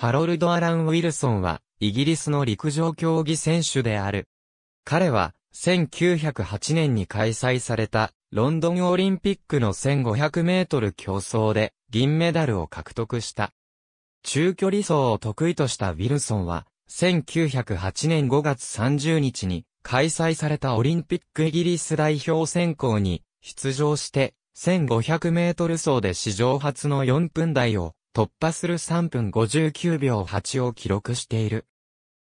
ハロルド・アラン・ウィルソンは、イギリスの陸上競技選手である。彼は、1908年に開催された、ロンドンオリンピックの1500メートル競争で、銀メダルを獲得した。中距離走を得意としたウィルソンは、1908年5月30日に、開催されたオリンピックイギリス代表選考に、出場して、1500メートル走で史上初の4分台を突破する3分59秒8を記録している。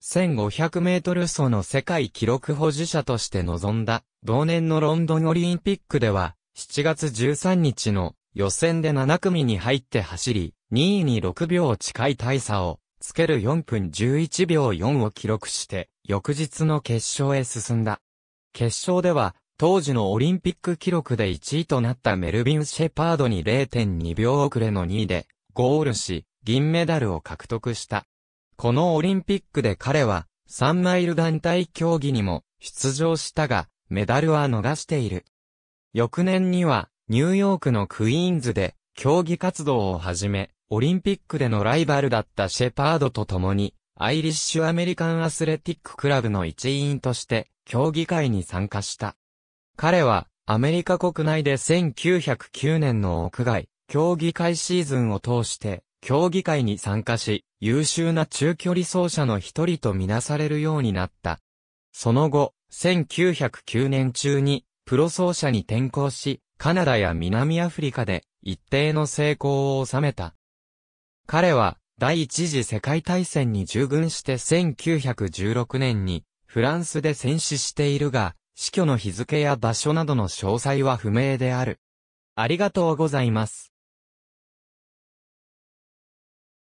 1500メートル走の世界記録保持者として臨んだ、同年のロンドンオリンピックでは、7月13日の予選で7組に入って走り、2位に6秒近い大差をつける4分11秒4を記録して、翌日の決勝へ進んだ。決勝では、当時のオリンピック記録で1位となったメルビン・シェパードに0.2秒遅れの2位で、ゴールし、銀メダルを獲得した。このオリンピックで彼は、3マイル団体競技にも出場したが、メダルは逃している。翌年には、ニューヨークのクイーンズで、競技活動を始め、オリンピックでのライバルだったシェパードと共に、アイリッシュアメリカンアスレティッククラブの一員として、競技会に参加した。彼は、アメリカ国内で1909年の屋外、競技会シーズンを通して、競技会に参加し、優秀な中距離走者の一人とみなされるようになった。その後、1909年中に、プロ走者に転向し、カナダや南アフリカで一定の成功を収めた。彼は第一次世界大戦に従軍して1916年にフランスで戦死しているが、死去の日付や場所などの詳細は不明である。ありがとうございます。